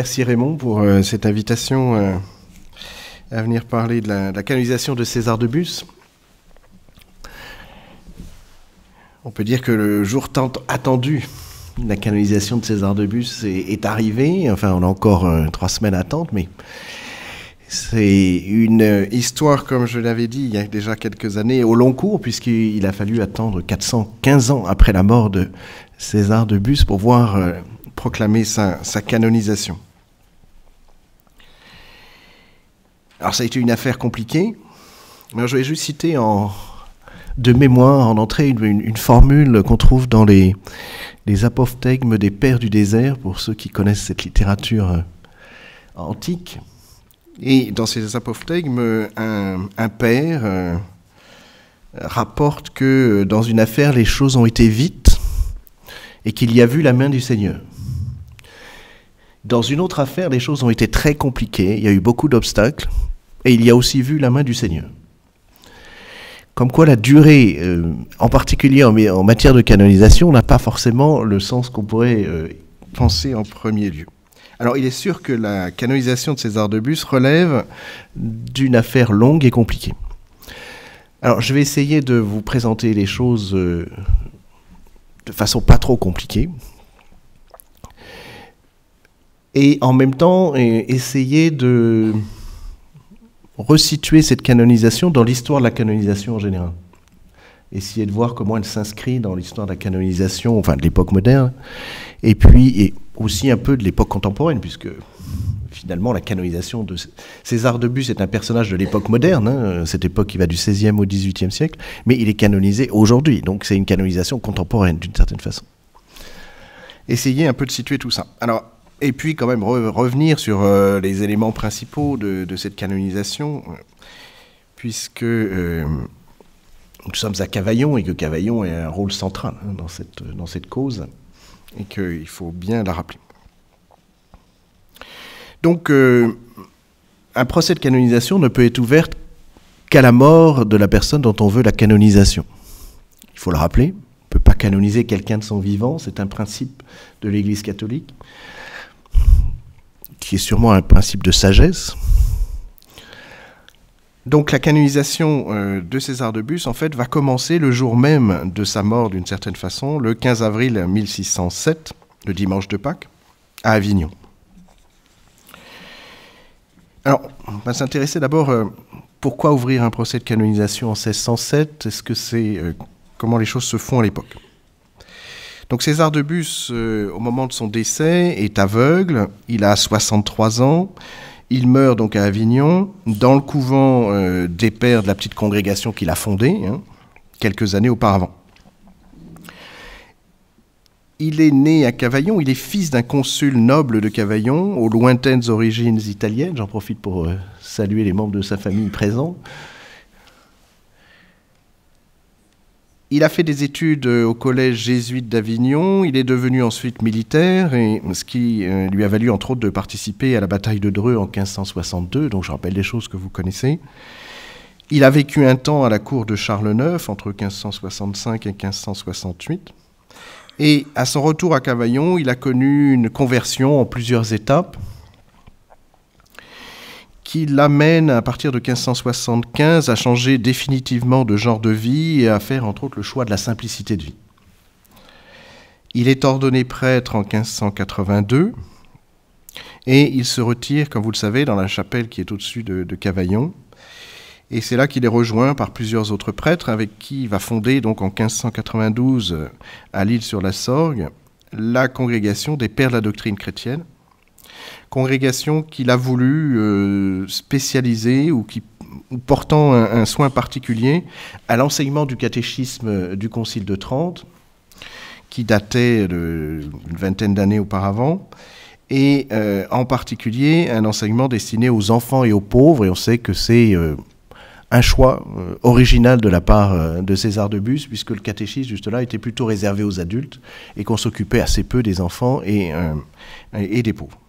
Merci Raymond pour euh, cette invitation euh, à venir parler de la, canonisation de César de Bus. On peut dire que le jour tant attendu de la canonisation de César de Bus est, arrivé. Enfin, on a encore euh, trois semaines à attendre, mais c'est une histoire, comme je l'avais dit il y a déjà quelques années, au long cours, puisqu'il a fallu attendre 415 ans après la mort de César de Bus pour voir proclamer sa, canonisation. Alors ça a été une affaire compliquée. Mais je vais juste citer en, de mémoire, en entrée, une, formule qu'on trouve dans les, les apophthegmes des pères du désert, pour ceux qui connaissent cette littérature euh, antique. Et dans ces apophthegmes, un, père euh, rapporte que euh, dans une affaire, les choses ont été vite et qu'il y a vu la main du Seigneur. Dans une autre affaire, les choses ont été très compliquées, il y a eu beaucoup d'obstacles, et il y a aussi vu la main du Seigneur. Comme quoi la durée, euh, en particulier en, matière de canonisation, n'a pas forcément le sens qu'on pourrait euh, penser en premier lieu. Alors il est sûr que la canonisation de César de Bus relève d'une affaire longue et compliquée. Alors je vais essayer de vous présenter les choses euh, de façon pas trop compliquée, et en même temps essayer de resituer cette canonisation dans l'histoire de la canonisation en général. Essayer de voir comment elle s'inscrit dans l'histoire de la canonisation, enfin de l'époque moderne, et puis aussi un peu de l'époque contemporaine, puisque finalement la canonisation de César de Bus est un personnage de l'époque moderne, hein, cette époque qui va du 16e au 18e siècle, mais il est canonisé aujourd'hui, donc c'est une canonisation contemporaine d'une certaine façon. Essayez un peu de situer tout ça. Alors, et puis quand même revenir sur euh, les éléments principaux de, cette canonisation, euh, puisque euh, nous sommes à Cavaillon et que Cavaillon a un rôle central hein, dans, cette, dans cette cause et qu'il faut bien la rappeler. Donc un procès de canonisation ne peut être ouvert qu'à la mort de la personne dont on veut la canonisation. Il faut le rappeler, on ne peut pas canoniser quelqu'un de son vivant, c'est un principe de l'Église catholique qui est sûrement un principe de sagesse. Donc la canonisation euh, de César de Bus, en fait, va commencer le jour même de sa mort, d'une certaine façon, le 15 avril 1607, le dimanche de Pâques, à Avignon. Alors, on va s'intéresser d'abord euh, pourquoi ouvrir un procès de canonisation en 1607 Est-ce que c'est euh, comment les choses se font à l'époque donc César Debus, euh, au moment de son décès, est aveugle, il a 63 ans. Il meurt donc à Avignon, dans le couvent euh, des pères de la petite congrégation qu'il a fondée, hein, quelques années auparavant. Il est né à Cavaillon, il est fils d'un consul noble de Cavaillon, aux lointaines origines italiennes. J'en profite pour euh, saluer les membres de sa famille présents. Il a fait des études euh, au collège jésuite d'Avignon, il est devenu ensuite militaire, et ce qui euh, lui a valu entre autres de participer à la bataille de Dreux en 1562, donc je rappelle des choses que vous connaissez. Il a vécu un temps à la cour de Charles IX entre 1565 et 1568, et à son retour à Cavaillon, il a connu une conversion en plusieurs étapes qui l'amène à partir de 1575 à changer définitivement de genre de vie et à faire entre autres le choix de la simplicité de vie. Il est ordonné prêtre en 1582 et il se retire, comme vous le savez, dans la chapelle qui est au-dessus de, de, Cavaillon. Et c'est là qu'il est rejoint par plusieurs autres prêtres avec qui il va fonder donc en 1592 à lille sur la Sorgue la congrégation des Pères de la doctrine chrétienne congrégation qu'il a voulu euh, spécialiser ou qui portant un, soin particulier à l'enseignement du catéchisme du Concile de Trente, qui datait d'une vingtaine d'années auparavant, et euh, en particulier un enseignement destiné aux enfants et aux pauvres, et on sait que c'est euh, un choix original de la part de César de Bus, puisque le catéchisme, juste là, était plutôt réservé aux adultes, et qu'on s'occupait assez peu des enfants et des pauvres.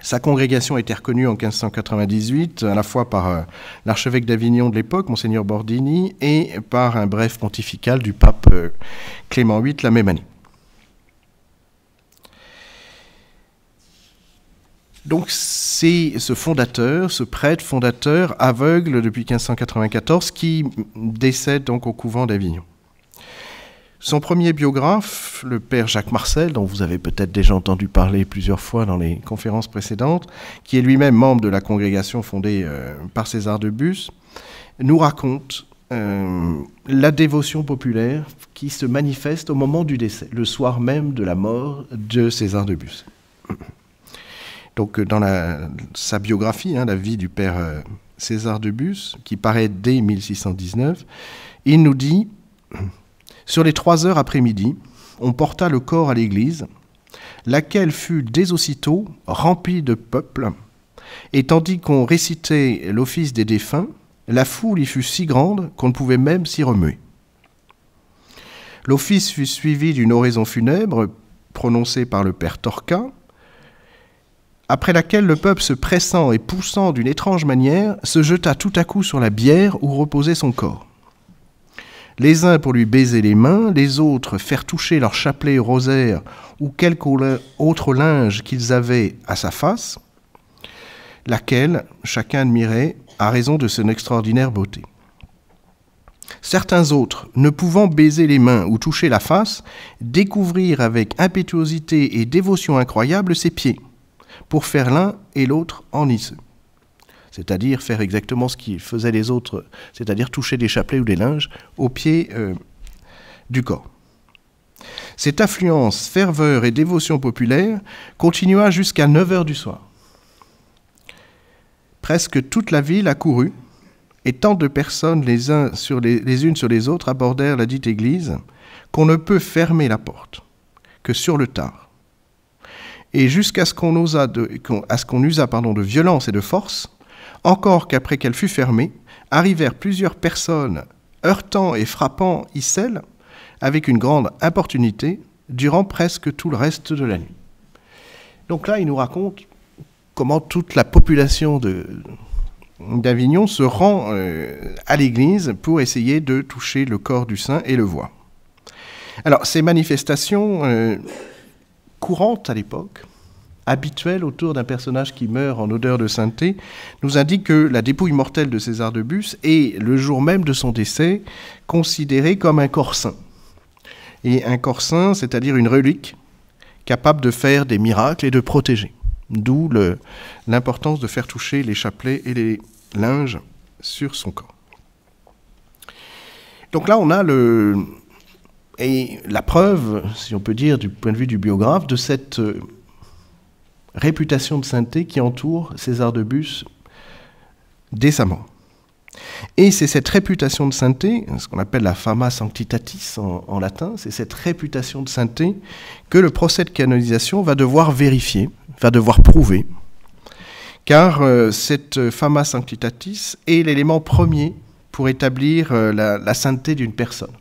Sa congrégation a été reconnue en 1598 à la fois par euh, l'archevêque d'Avignon de l'époque, monseigneur Bordini, et par un bref pontifical du pape euh, Clément VIII la même année. Donc c'est ce fondateur, ce prêtre fondateur aveugle depuis 1594 qui décède donc au couvent d'Avignon. Son premier biographe, le père Jacques Marcel, dont vous avez peut-être déjà entendu parler plusieurs fois dans les conférences précédentes, qui est lui-même membre de la congrégation fondée euh, par César de Bus, nous raconte euh, la dévotion populaire qui se manifeste au moment du décès, le soir même de la mort de César de Bus. Donc euh, dans sa biographie, hein, la vie du père César de Bus, qui paraît dès 1619, il nous dit sur les trois heures après-midi, on porta le corps à l'église, laquelle fut dès aussitôt remplie de peuple, et tandis qu'on récitait l'office des défunts, la foule y fut si grande qu'on ne pouvait même s'y remuer. L'office fut suivi d'une oraison funèbre prononcée par le père Torquin, après laquelle le peuple se pressant et poussant d'une étrange manière se jeta tout à coup sur la bière où reposait son corps les uns pour lui baiser les mains, les autres faire toucher leur chapelet rosaire ou quelque autre linge qu'ils avaient à sa face, laquelle chacun admirait à raison de son extraordinaire beauté. Certains autres, ne pouvant baiser les mains ou toucher la face, découvrirent avec impétuosité et dévotion incroyable ses pieds, pour faire l'un et l'autre en isseux c'est-à-dire faire exactement ce qu'ils faisaient les autres, c'est-à-dire toucher des chapelets ou des linges au pied euh, du corps. Cette affluence, ferveur et dévotion populaire continua jusqu'à 9 heures du soir. Presque toute la ville accourut, et tant de personnes les, uns sur les, unes sur les autres abordèrent la dite église qu'on ne peut fermer la porte que sur le tard. Et jusqu'à ce qu'on ce usât pardon, de violence et de force, encore qu'après qu'elle fut fermée, arrivèrent plusieurs personnes, heurtant et frappant Issel avec une grande importunité durant presque tout le reste de la nuit. Donc là, il nous raconte comment toute la population d'Avignon se rend euh, à l'église pour essayer de toucher le corps du saint et le voir. Alors, ces manifestations euh, courantes à l'époque, habituel autour d'un personnage qui meurt en odeur de sainteté, nous indique que la dépouille mortelle de César de Bus est, le jour même de son décès, considérée comme un corps saint. Et un corps saint, c'est-à-dire une relique capable de faire des miracles et de protéger. D'où l'importance de faire toucher les chapelets et les linges sur son corps. Donc là, on a le, et la preuve, si on peut dire, du point de vue du biographe, de cette réputation de sainteté qui entoure César de Bus décemment. Et c'est cette réputation de sainteté, ce qu'on appelle la fama sanctitatis en, latin, c'est cette réputation de sainteté que le procès de canonisation va devoir vérifier, va devoir prouver, car euh, cette fama sanctitatis est l'élément premier pour établir euh, la sainteté d'une personne.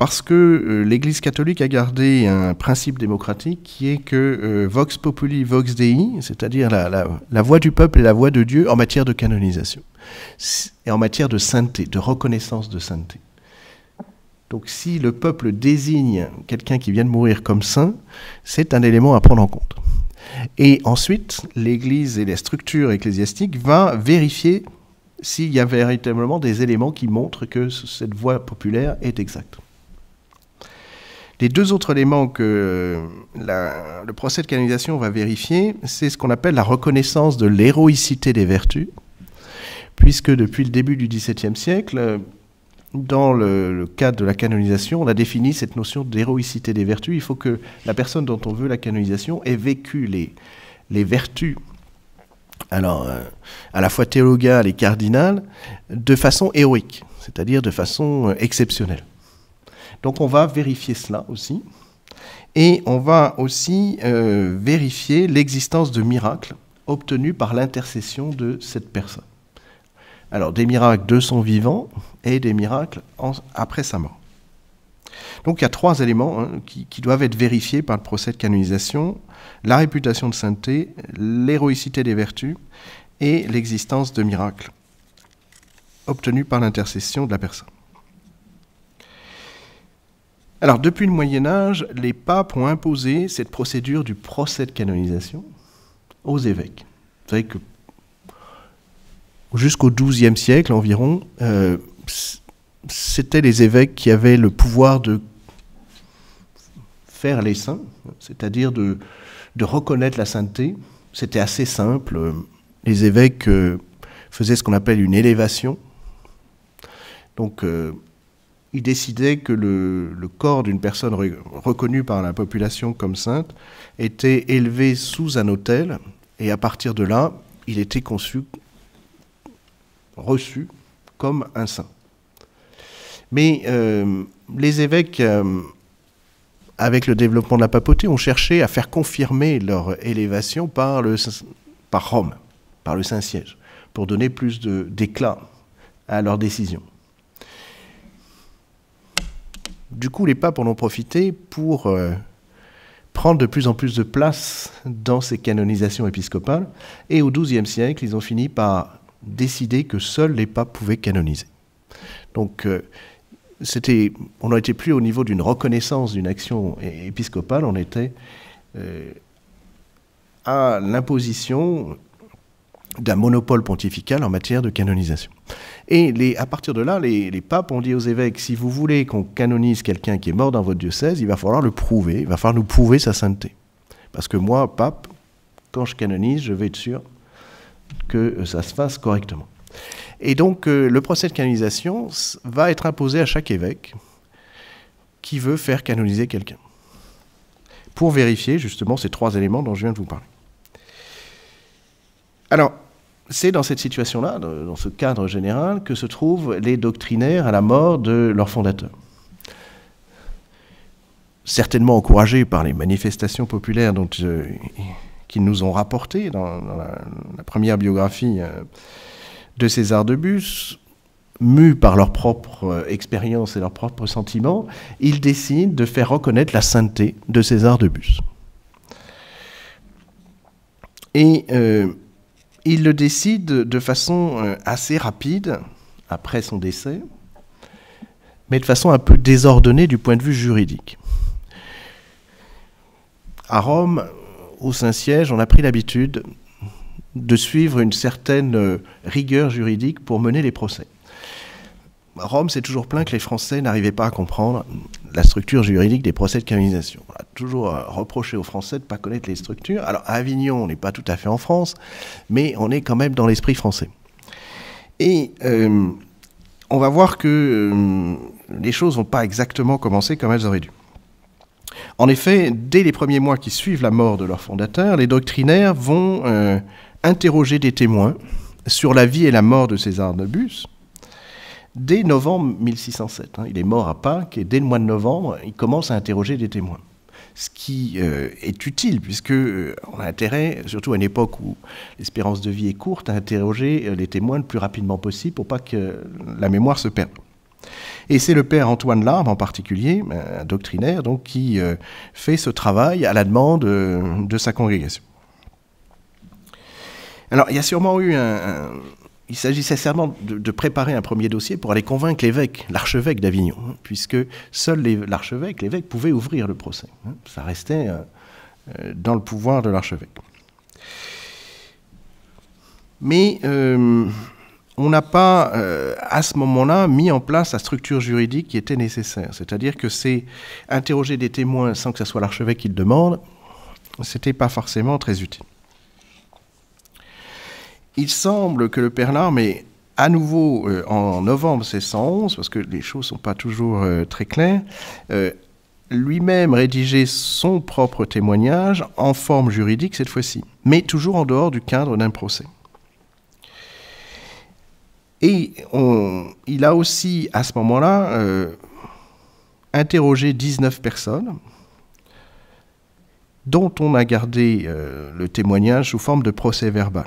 parce que euh, l'Église catholique a gardé un principe démocratique qui est que euh, vox populi, vox dei, c'est-à-dire la, voix du peuple et la voix de Dieu en matière de canonisation et en matière de sainteté, de reconnaissance de sainteté. Donc si le peuple désigne quelqu'un qui vient de mourir comme saint, c'est un élément à prendre en compte. Et ensuite, l'Église et les structures ecclésiastiques vont vérifier s'il y a véritablement des éléments qui montrent que cette voix populaire est exacte. Les deux autres éléments que euh, le procès de canonisation va vérifier, c'est ce qu'on appelle la reconnaissance de l'héroïcité des vertus, puisque depuis le début du XVIIe siècle, dans le, cadre de la canonisation, on a défini cette notion d'héroïcité des vertus. Il faut que la personne dont on veut la canonisation ait vécu les, vertus, alors euh, à la fois théologales et cardinales, de façon héroïque, c'est-à-dire de façon euh, exceptionnelle. Donc on va vérifier cela aussi. Et on va aussi euh, vérifier l'existence de miracles obtenus par l'intercession de cette personne. Alors des miracles de son vivant et des miracles après sa mort. Donc il y a trois éléments hein, qui, qui, doivent être vérifiés par le procès de canonisation, la réputation de sainteté, l'héroïcité des vertus et l'existence de miracles obtenus par l'intercession de la personne. Alors, depuis le Moyen Âge, les papes ont imposé cette procédure du procès de canonisation aux évêques. Vous savez que jusqu'au XIIe siècle environ, euh, c'était les évêques qui avaient le pouvoir de faire les saints, c'est-à-dire de, reconnaître la sainteté. C'était assez simple. Les évêques euh, faisaient ce qu'on appelle une élévation. Donc, euh, il décidait que le, corps d'une personne reconnue par la population comme sainte était élevé sous un autel, et à partir de là, il était conçu, reçu comme un saint. Mais euh, les évêques, euh, avec le développement de la papauté, ont cherché à faire confirmer leur élévation par, par Rome, par le Saint-Siège, pour donner plus d'éclat à leur décision. Du coup, les papes en ont profité pour euh, prendre de plus en plus de place dans ces canonisations épiscopales. Et au XIIe siècle, ils ont fini par décider que seuls les papes pouvaient canoniser. Donc, euh, on n'en était plus au niveau d'une reconnaissance d'une action épiscopale, on était euh, à l'imposition d'un monopole pontifical en matière de canonisation. Et à partir de là, les, papes ont dit aux évêques, si vous voulez qu'on canonise quelqu'un qui est mort dans votre diocèse, il va falloir le prouver, il va falloir nous prouver sa sainteté. Parce que moi, pape, quand je canonise, je vais être sûr que ça se fasse correctement. Et donc, euh, le procès de canonisation va être imposé à chaque évêque qui veut faire canoniser quelqu'un, pour vérifier justement ces trois éléments dont je viens de vous parler. Alors, c'est dans cette situation-là, dans ce cadre général, que se trouvent les doctrinaires à la mort de leur fondateur. Certainement encouragés par les manifestations populaires dont, euh, qu'ils nous ont rapportées dans, la, première biographie euh, de César de Bus, mus par leur propre euh, expérience et leurs propres sentiments, ils décident de faire reconnaître la sainteté de César de Bus. Et il le décide de façon euh, assez rapide, après son décès, mais de façon un peu désordonnée du point de vue juridique. À Rome, au Saint-Siège, on a pris l'habitude de suivre une certaine euh, rigueur juridique pour mener les procès. Rome s'est toujours plaint que les Français n'arrivaient pas à comprendre la structure juridique des procès de canonisation. On a toujours euh, reproché aux Français de ne pas connaître les structures. Alors à Avignon, on n'est pas tout à fait en France, mais on est quand même dans l'esprit français. Et euh, on va voir que euh, les choses n'ont pas exactement commencé comme elles auraient dû. En effet, dès les premiers mois qui suivent la mort de leur fondateur, les doctrinaires vont interroger des témoins sur la vie et la mort de César nebus dès novembre 1607. Hein. il est mort à Pâques et dès le mois de novembre, il commence à interroger des témoins. Ce qui euh, est utile, puisque euh, on a intérêt, surtout à une époque où l'espérance de vie est courte, à interroger euh, les témoins le plus rapidement possible pour pas que la mémoire se perde. Et c'est le père Antoine Larve en particulier, un doctrinaire, donc, qui fait ce travail à la demande de sa congrégation. Alors, il y a sûrement eu un il s'agissait certainement de, préparer un premier dossier pour aller convaincre l'évêque, l'archevêque d'Avignon, hein, puisque seul l'archevêque, l'évêque pouvait ouvrir le procès. Hein. ça restait euh, euh, dans le pouvoir de l'archevêque. Mais euh, on n'a pas, à ce moment-là, mis en place la structure juridique qui était nécessaire. C'est-à-dire que c'est interroger des témoins sans que ce soit l'archevêque qui le demande, Ce n'était pas forcément très utile il semble que le Père Larme mais à nouveau euh, en novembre 1611, parce que les choses ne sont pas toujours euh, très claires, euh, lui-même rédigé son propre témoignage en forme juridique cette fois-ci, mais toujours en dehors du cadre d'un procès. Et il a aussi, à ce moment-là, interrogé 19 personnes, dont on a gardé le témoignage sous forme de procès verbal.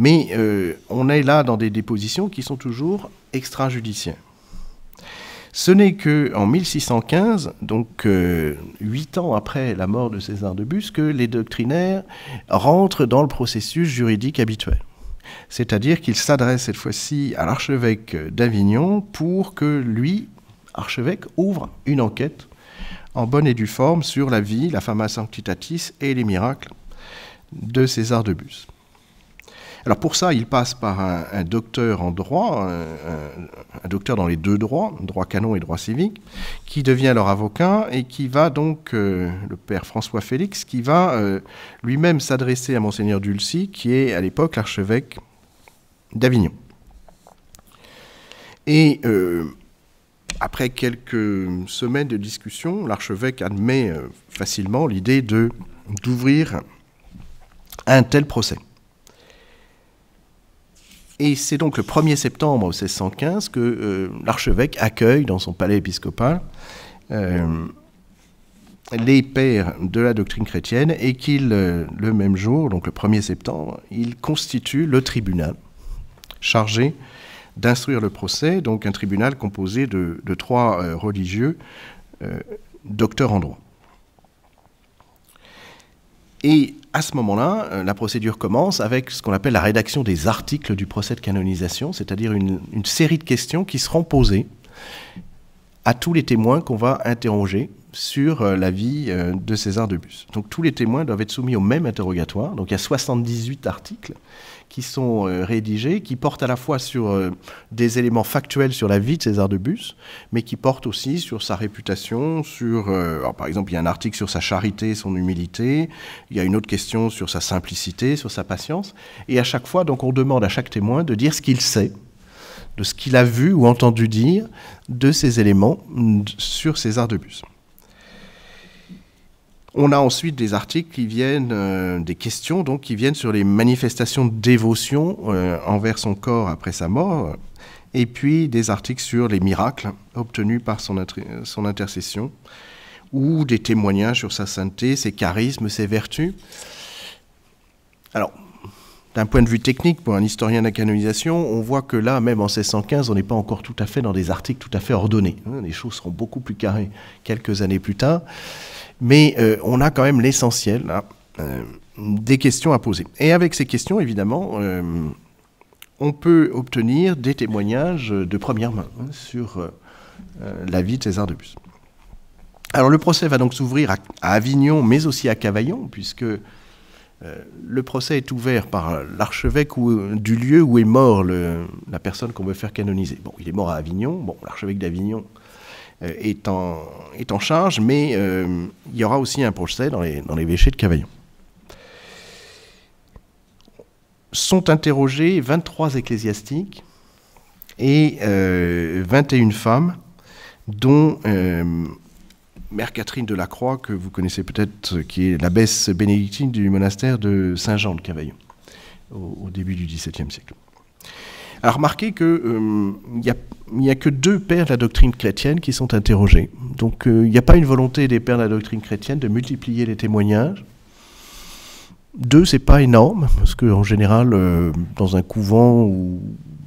Mais euh, on est là dans des dépositions qui sont toujours extrajudiciaires. Ce n'est qu'en 1615, donc euh, huit ans après la mort de César de Bus, que les doctrinaires rentrent dans le processus juridique habituel. C'est-à-dire qu'ils s'adressent cette fois-ci à l'archevêque d'Avignon pour que lui, archevêque, ouvre une enquête en bonne et due forme sur la vie, la fama sanctitatis et les miracles de César de Bus. Alors pour ça, il passe par un, docteur en droit, un, docteur dans les deux droits, droit canon et droit civique, qui devient leur avocat et qui va donc, euh, le père François Félix, qui va euh, lui-même s'adresser à monseigneur Dulcy, qui est à l'époque l'archevêque d'Avignon. Et euh, après quelques semaines de discussion, l'archevêque admet facilement l'idée d'ouvrir un tel procès. Et c'est donc le 1er septembre 1615 que euh, l'archevêque accueille dans son palais épiscopal euh, les pères de la doctrine chrétienne et qu'il, euh, le même jour, donc le 1er septembre, il constitue le tribunal chargé d'instruire le procès, donc un tribunal composé de trois religieux docteurs en droit. Et à ce moment-là, euh, la procédure commence avec ce qu'on appelle la rédaction des articles du procès de canonisation, c'est-à-dire une, série de questions qui seront posées à tous les témoins qu'on va interroger sur euh, la vie euh, de César de Bus. Donc tous les témoins doivent être soumis au même interrogatoire. Donc il y a 78 articles qui sont euh, rédigés, qui portent à la fois sur euh, des éléments factuels sur la vie de César de Bus, mais qui portent aussi sur sa réputation, sur, euh, par exemple, il y a un article sur sa charité, son humilité, il y a une autre question sur sa simplicité, sur sa patience, et à chaque fois, donc, on demande à chaque témoin de dire ce qu'il sait, de ce qu'il a vu ou entendu dire de ces éléments sur César de Bus. On a ensuite des articles qui viennent, euh, des questions donc qui viennent sur les manifestations de dévotion euh, envers son corps après sa mort, et puis des articles sur les miracles obtenus par son, son intercession, ou des témoignages sur sa sainteté, ses charismes, ses vertus. Alors, d'un point de vue technique, pour un historien de la canonisation, on voit que là, même en 1615, on n'est pas encore tout à fait dans des articles tout à fait ordonnés. Hein. Les choses seront beaucoup plus carrées quelques années plus tard. Mais euh, on a quand même l'essentiel euh, des questions à poser. Et avec ces questions, évidemment, euh, on peut obtenir des témoignages de première main sur la vie de César de Bus. Alors le procès va donc s'ouvrir à, Avignon, mais aussi à Cavaillon, puisque le procès est ouvert par l'archevêque du lieu où est mort la personne qu'on veut faire canoniser. Bon, il est mort à Avignon. Bon, l'archevêque d'Avignon euh, est en, est en charge, mais euh, il y aura aussi un procès dans les, dans de Cavaillon. Sont interrogés 23 ecclésiastiques et 21 euh, femmes, dont Mère Catherine de la Croix, que vous connaissez peut-être, qui est l'abbesse bénédictine du monastère de Saint-Jean de Cavaillon, au début du XVIIe siècle. Alors remarquez qu'il euh, n'y a il a que deux pères de la doctrine chrétienne qui sont interrogés. Donc euh, il n'y a pas une volonté des pères de la doctrine chrétienne de multiplier les témoignages. Deux, c'est pas énorme, parce qu'en général, euh, dans un couvent ou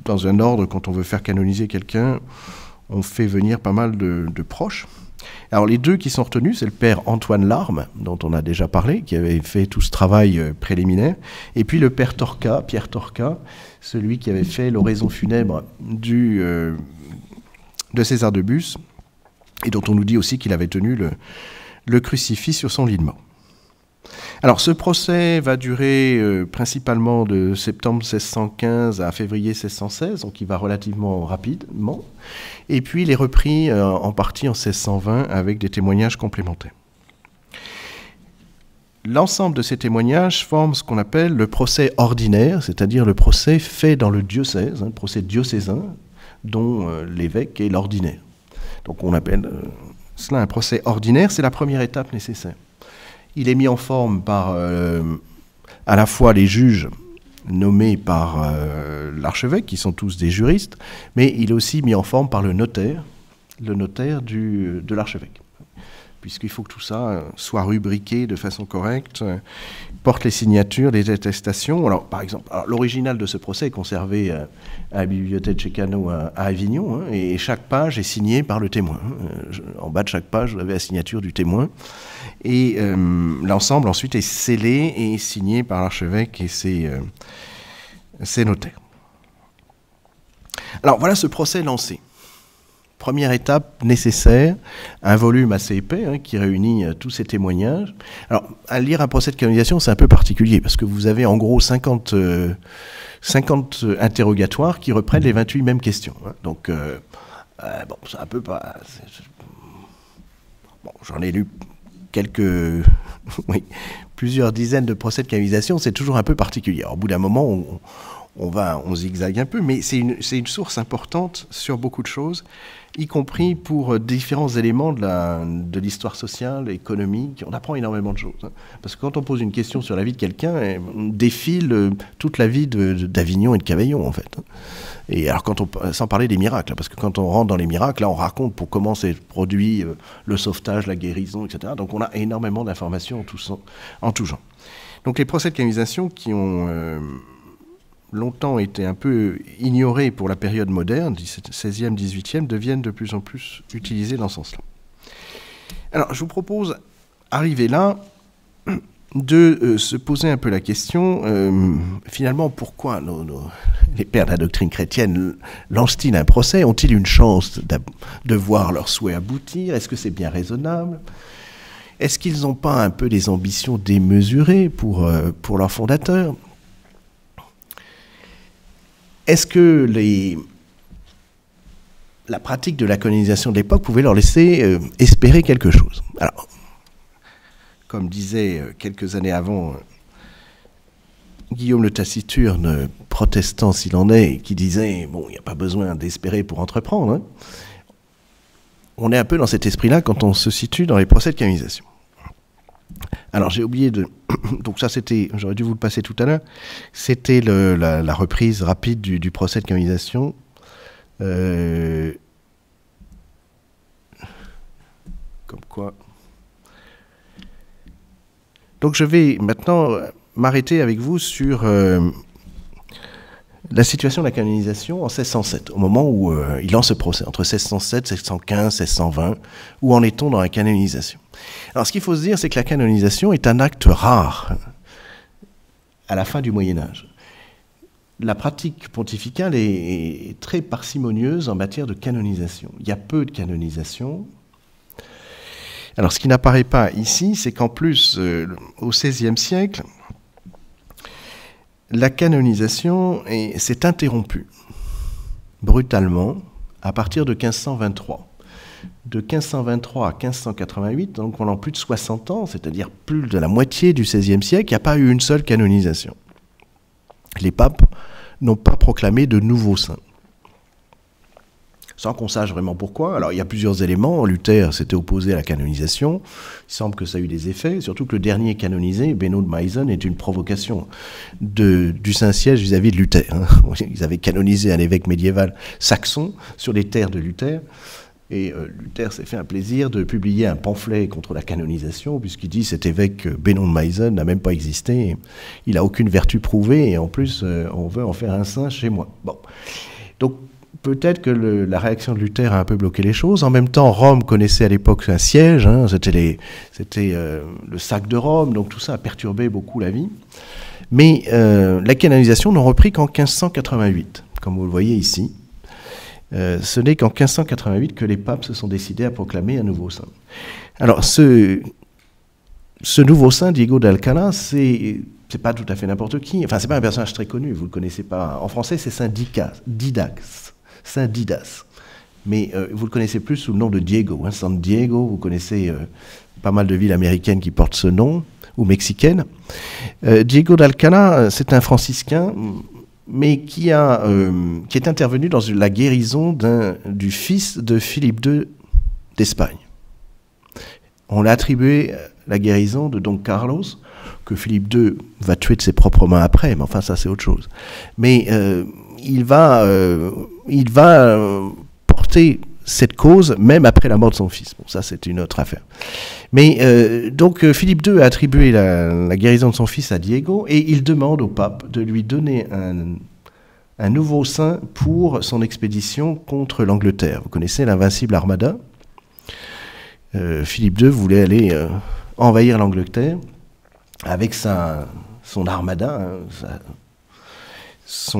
dans un ordre, quand on veut faire canoniser quelqu'un, on fait venir pas mal de proches. Alors les deux qui sont retenus, c'est le père Antoine Larme, dont on a déjà parlé, qui avait fait tout ce travail euh, préliminaire, et puis le père Torca, Pierre Torca, celui qui avait fait l'oraison funèbre du, euh, de César de Bus, et dont on nous dit aussi qu'il avait tenu le, le crucifix sur son lit de mort. Alors ce procès va durer euh, principalement de septembre 1615 à février 1616, donc il va relativement rapidement. Et puis il est repris euh, en partie en 1620 avec des témoignages complémentaires. L'ensemble de ces témoignages forme ce qu'on appelle le procès ordinaire, c'est-à-dire le procès fait dans le diocèse, un hein, le procès diocésain dont euh, l'évêque est l'ordinaire. Donc on appelle cela un procès ordinaire, c'est la première étape nécessaire. Il est mis en forme par euh, à la fois les juges nommés par euh, l'archevêque, qui sont tous des juristes, mais il est aussi mis en forme par le notaire, le notaire du, de l'archevêque. Puisqu'il faut que tout ça euh, soit rubriqué de façon correcte porte les signatures les attestations. Alors, par exemple, l'original de ce procès est conservé euh, à la bibliothèque de euh, à, à Avignon, hein, et chaque page est signée par le témoin. Euh, en bas de chaque page, vous avez la signature du témoin. Et l'ensemble, ensuite, est scellé et signé par l'archevêque et ses notaires. Alors, voilà ce procès lancé. Première étape nécessaire, un volume assez épais hein, qui réunit euh, tous ces témoignages. Alors, à lire un procès de canonisation, c'est un peu particulier parce que vous avez en gros 50, euh, euh, interrogatoires qui reprennent les 28 mêmes questions. Hein. Donc, bon, c'est un peu pas. j'en ai lu quelques. oui, plusieurs dizaines de procès de canonisation, c'est toujours un peu particulier. au bout d'un moment, on, va, on zigzague un peu, mais c'est une, une source importante sur beaucoup de choses y compris pour euh, différents éléments de l'histoire de sociale, économique. On apprend énormément de choses. Hein. Parce que quand on pose une question sur la vie de quelqu'un, eh, on défile euh, toute la vie d'Avignon et de Cavaillon, en fait. Hein. Et alors, quand on, sans parler des miracles, hein, parce que quand on rentre dans les miracles, là, on raconte pour comment s'est produit euh, le sauvetage, la guérison, etc. Donc, on a énormément d'informations en, en tout, genre. Donc, les procès de canonisation qui ont longtemps été un peu ignorés pour la période moderne, 16e, 18e, deviennent de plus en plus utilisés dans ce sens-là. Alors, je vous propose, arrivé là, de euh, se poser un peu la question, euh, finalement, pourquoi les pères de la doctrine chrétienne lancent-ils un procès Ont-ils une chance de voir leurs souhaits aboutir Est-ce que c'est bien raisonnable Est-ce qu'ils n'ont pas un peu des ambitions démesurées pour, euh, pour leurs fondateurs est-ce que la pratique de la colonisation de l'époque pouvait leur laisser euh, espérer quelque chose Alors, comme disait euh, quelques années avant euh, Guillaume le Taciturne, protestant s'il en est, qui disait Bon, il n'y a pas besoin d'espérer pour entreprendre. Hein, on est un peu dans cet esprit-là quand on se situe dans les procès de colonisation. Alors j'ai oublié de... Donc ça c'était, j'aurais dû vous le passer tout à l'heure, c'était la, reprise rapide du, procès de canonisation. Euh, comme quoi... Donc je vais maintenant m'arrêter avec vous sur euh, la situation de la canonisation en 1607, au moment où euh, il lance ce procès, entre 1607, 1615, 1620, où en est-on dans la canonisation alors ce qu'il faut se dire, c'est que la canonisation est un acte rare à la fin du Moyen Âge. La pratique pontificale est, très parcimonieuse en matière de canonisation. Il y a peu de canonisation. Alors ce qui n'apparaît pas ici, c'est qu'en plus, euh, au XVIe siècle, la canonisation s'est interrompue brutalement à partir de 1523 de 1523 à 1588, donc pendant plus de 60 ans, c'est-à-dire plus de la moitié du XVIe siècle, il n'y a pas eu une seule canonisation. Les papes n'ont pas proclamé de nouveaux saints. Sans qu'on sache vraiment pourquoi. Alors il y a plusieurs éléments. Luther s'était opposé à la canonisation. Il semble que ça a eu des effets. Surtout que le dernier canonisé, Benoît de Meissen, est une provocation du Saint-Siège vis-à-vis de Luther. Hein. Ils avaient canonisé un évêque médiéval saxon sur les terres de Luther. Et euh, Luther s'est fait un plaisir de publier un pamphlet contre la canonisation, puisqu'il dit cet évêque euh, Bénon de Meisen n'a même pas existé, il n'a aucune vertu prouvée, et en plus, euh, on veut en faire un saint chez moi. Bon. Donc, peut-être que la réaction de Luther a un peu bloqué les choses. En même temps, Rome connaissait à l'époque un siège, hein, c'était le sac de Rome, donc tout ça a perturbé beaucoup la vie. Mais la canonisation n'a repris qu'en 1588, comme vous le voyez ici. Euh, ce n'est qu'en 1588 que les papes se sont décidés à proclamer un nouveau saint. Alors, ce, nouveau saint, Diego d'Alcala, c'est c'est pas tout à fait n'importe qui. Enfin, c'est pas un personnage très connu, vous le connaissez pas. En français, c'est Saint Didax. Saint Didas. Mais euh, vous le connaissez plus sous le nom de Diego. Saint hein, San Diego, vous connaissez euh, pas mal de villes américaines qui portent ce nom, ou mexicaines. Diego d'Alcala, c'est un franciscain mais qui, a, euh, qui est intervenu dans la guérison du fils de Philippe II d'Espagne. On l'a attribué euh, la guérison de Don Carlos, que Philippe II va tuer de ses propres mains après, mais enfin ça c'est autre chose. Mais euh, il va, il va porter cette cause même après la mort de son fils. Bon, ça c'est une autre affaire. Mais euh, donc euh, Philippe II a attribué la, guérison de son fils à Diego et il demande au pape de lui donner un, nouveau saint pour son expédition contre l'Angleterre. Vous connaissez l'invincible Armada euh, Philippe II voulait aller envahir l'Angleterre avec son armada, hein,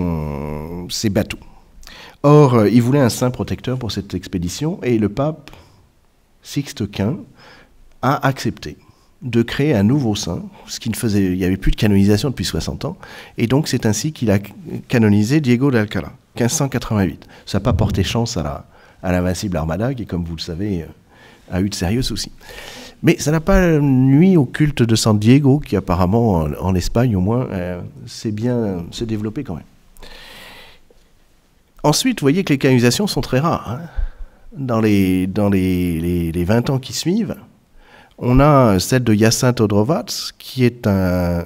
ses bateaux. Or, euh, il voulait un saint protecteur pour cette expédition et le pape Sixte Quint a accepté de créer un nouveau saint, ce qui ne faisait, il n'y avait plus de canonisation depuis 60 ans, et donc c'est ainsi qu'il a canonisé Diego d'Alcala, 1588. Ça n'a pas porté chance à l'invincible à Armada, qui, comme vous le savez, euh, a eu de sérieux soucis. Mais ça n'a pas nuit au culte de San Diego, qui apparemment, en, Espagne au moins, euh, s'est bien se développé quand même. Ensuite, vous voyez que les canonisations sont très rares. Hein. Dans, les, les, 20 ans qui suivent, on a celle de Jacinthe Odrovatz, qui est un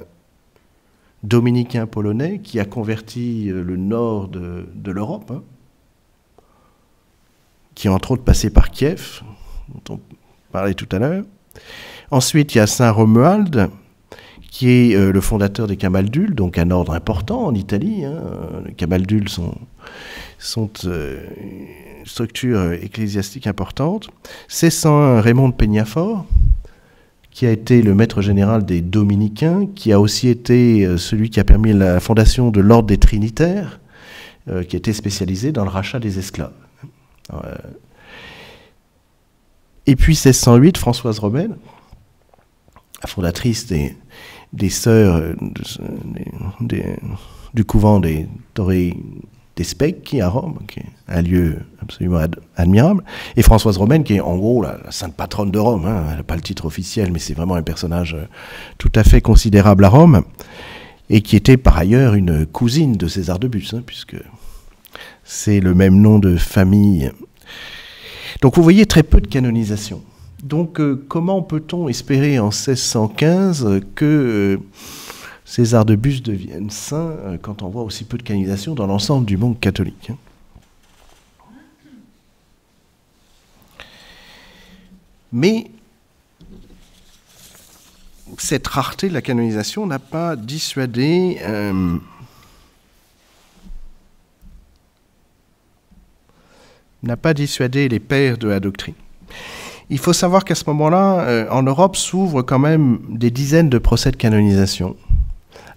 dominicain polonais qui a converti euh, le nord de, l'Europe, hein, qui est entre autres passé par Kiev, dont on parlait tout à l'heure. Ensuite, il y a Saint Romuald, qui est euh, le fondateur des Camaldules, donc un ordre important en Italie. Hein. Les Camaldules sont sont euh, une structure ecclésiastique importante. C'est Raymond de Peignafort, qui a été le maître général des Dominicains, qui a aussi été euh, celui qui a permis la fondation de l'ordre des Trinitaires, euh, qui était spécialisé dans le rachat des esclaves. Euh, et puis 1608, Françoise Robel, fondatrice des, sœurs du couvent des Torres des specs qui à Rome, qui un lieu absolument admirable, et Françoise Romaine, qui est en gros la, sainte patronne de Rome. Hein. Elle n'a pas le titre officiel, mais c'est vraiment un personnage euh, tout à fait considérable à Rome, et qui était par ailleurs une cousine de César de Bus, hein, puisque c'est le même nom de famille. Donc vous voyez très peu de canonisation. Donc euh, comment peut-on espérer en 1615 que... Euh, César de Bus devient saint euh, quand on voit aussi peu de canonisation dans l'ensemble du monde catholique. Hein. Mais cette rareté de la canonisation n'a pas dissuadé euh, n'a pas dissuadé les pères de la doctrine. Il faut savoir qu'à ce moment-là, euh, en Europe s'ouvrent quand même des dizaines de procès de canonisation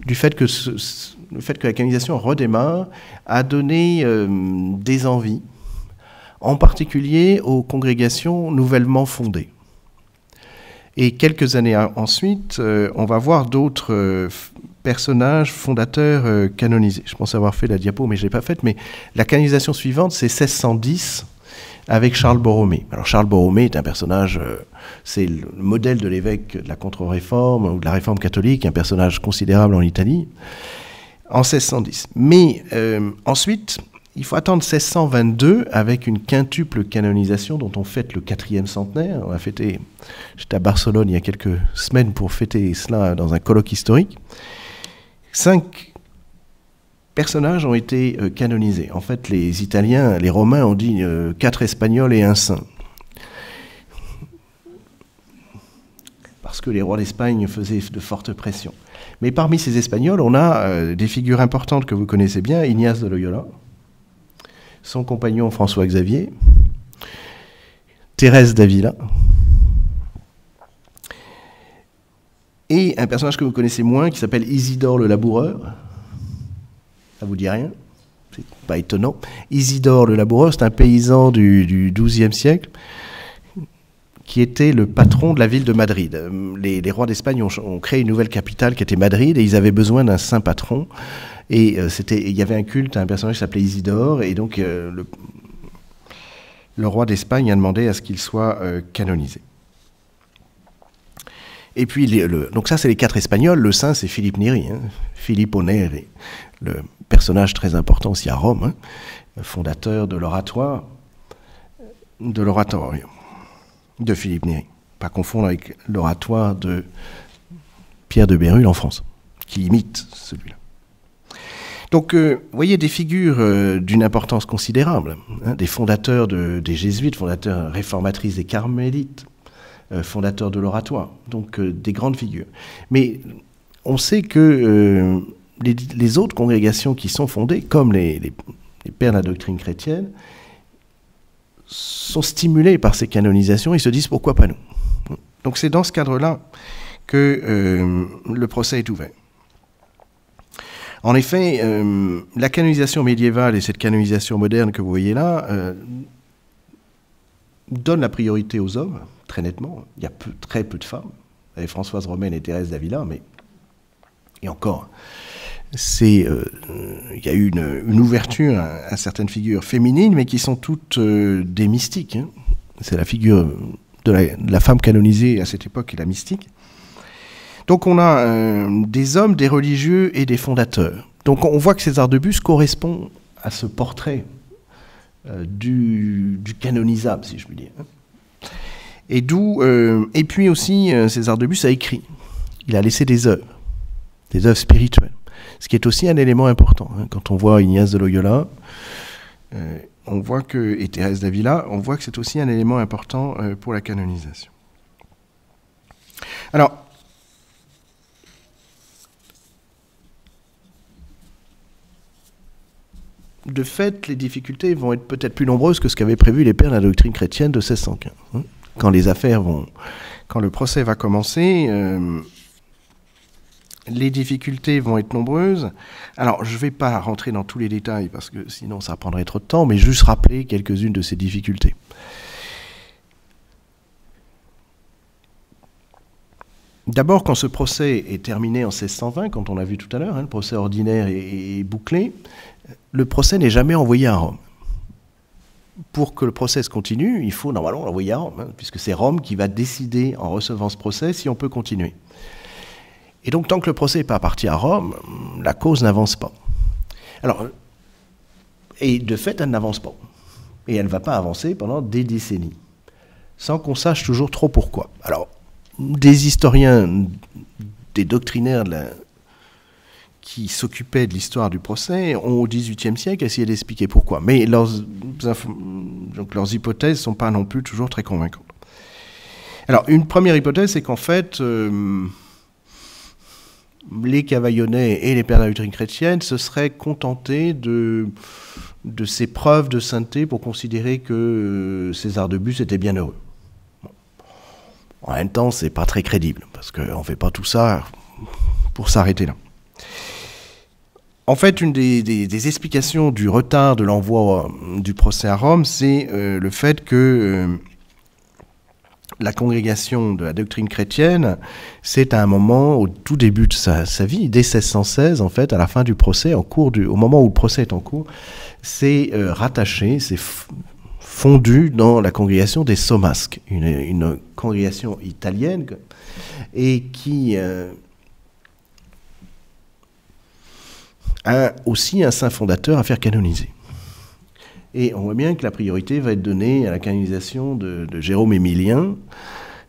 du fait que le fait que la canonisation redémarre a donné euh, des envies, en particulier aux congrégations nouvellement fondées. Et quelques années ensuite, euh, on va voir d'autres euh, personnages fondateurs canonisés. Je pense avoir fait la diapo, mais je ne l'ai pas faite. Mais la canonisation suivante, c'est 1610 avec Charles Borromée. Alors Charles Borromée est un personnage, euh, c'est le modèle de l'évêque de la contre-réforme ou de la réforme catholique, un personnage considérable en Italie, en 1610. Mais euh, ensuite, il faut attendre 1622 avec une quintuple canonisation dont on fête le quatrième centenaire. On a fêté, j'étais à Barcelone il y a quelques semaines pour fêter cela dans un colloque historique. Cinq personnages ont été euh, canonisés. En fait, les Italiens, les Romains ont dit euh, quatre Espagnols et un saint. Parce que les rois d'Espagne faisaient de fortes pressions. Mais parmi ces Espagnols, on a euh, des figures importantes que vous connaissez bien, Ignace de Loyola, son compagnon François Xavier, Thérèse d'Avila, et un personnage que vous connaissez moins qui s'appelle Isidore le laboureur, ça vous dit rien C'est pas étonnant. Isidore le laboureur, c'est un paysan du, XIIe siècle qui était le patron de la ville de Madrid. Les, rois d'Espagne ont, créé une nouvelle capitale qui était Madrid et ils avaient besoin d'un saint patron. Et euh, il y avait un culte un personnage qui s'appelait Isidore et donc euh, le, roi d'Espagne a demandé à ce qu'il soit euh, canonisé. Et puis, le, donc ça, c'est les quatre Espagnols. Le saint, c'est Philippe Neri, Philippe hein, Onéri le personnage très important aussi à Rome, hein, fondateur de l'oratoire, de de Philippe Néry. Pas confondre avec l'oratoire de Pierre de Bérulle en France, qui imite celui-là. Donc, euh, vous voyez des figures euh, d'une importance considérable, hein, des fondateurs des jésuites, fondateurs réformatrices des carmélites, euh, fondateurs de l'oratoire, donc des grandes figures. Mais on sait que les, autres congrégations qui sont fondées, comme les, pères de la doctrine chrétienne, sont stimulées par ces canonisations Ils se disent pourquoi pas nous. Donc c'est dans ce cadre-là que euh, le procès est ouvert. En effet, euh, la canonisation médiévale et cette canonisation moderne que vous voyez là euh, donnent la priorité aux hommes, très nettement. Il y a très peu de femmes. Vous Françoise Romaine et Thérèse d'Avila, mais. Et encore c'est euh, il y a eu une, ouverture à, certaines figures féminines, mais qui sont toutes euh, des mystiques. Hein. C'est la figure de la, femme canonisée à cette époque qui est la mystique. Donc on a euh, des hommes, des religieux et des fondateurs. Donc on voit que César de Bus correspond à ce portrait du, canonisable, si je puis dire. Hein. Et d'où et puis aussi César de Bus a écrit. Il a laissé des œuvres, des œuvres spirituelles. Ce qui est aussi un élément important. Hein. Quand on voit Ignace de Loyola, euh, on voit que, et Thérèse d'Avila, on voit que c'est aussi un élément important euh, pour la canonisation. Alors, de fait, les difficultés vont être peut-être plus nombreuses que ce qu'avaient prévu les pères de la doctrine chrétienne de 1615. Hein. Quand les affaires vont, quand le procès va commencer, euh, les difficultés vont être nombreuses. Alors, je ne vais pas rentrer dans tous les détails parce que sinon ça prendrait trop de temps, mais juste rappeler quelques-unes de ces difficultés. D'abord, quand ce procès est terminé en 1620, quand on l'a vu tout à l'heure, hein, le procès ordinaire est, bouclé, le procès n'est jamais envoyé à Rome. Pour que le procès continue, il faut normalement l'envoyer à Rome, hein, puisque c'est Rome qui va décider en recevant ce procès si on peut continuer. Et donc, tant que le procès n'est pas parti à Rome, la cause n'avance pas. Alors, et de fait, elle n'avance pas. Et elle ne va pas avancer pendant des décennies, sans qu'on sache toujours trop pourquoi. Alors, des historiens, des doctrinaires qui s'occupaient de l'histoire du procès ont, au XVIIIe siècle, essayé d'expliquer pourquoi. Mais leurs, hypothèses ne sont pas non plus toujours très convaincantes. Alors, une première hypothèse, c'est qu'en fait, euh, les Cavaillonnais et les Pères de la chrétienne se seraient contentés de, de ces preuves de sainteté pour considérer que euh, César de Bus était bien heureux. En même temps, c'est pas très crédible, parce qu'on ne fait pas tout ça pour s'arrêter là. En fait, une des, explications du retard de l'envoi euh, du procès à Rome, c'est euh, le fait que la congrégation de la doctrine chrétienne, c'est à un moment, au tout début de sa, vie, dès 1616, en fait, à la fin du procès, en cours au moment où le procès est en cours, c'est euh, rattaché, c'est fondu dans la congrégation des Somasques, une, congrégation italienne, et qui euh, a aussi un saint fondateur à faire canoniser. Et on voit bien que la priorité va être donnée à la canonisation de, Jérôme Émilien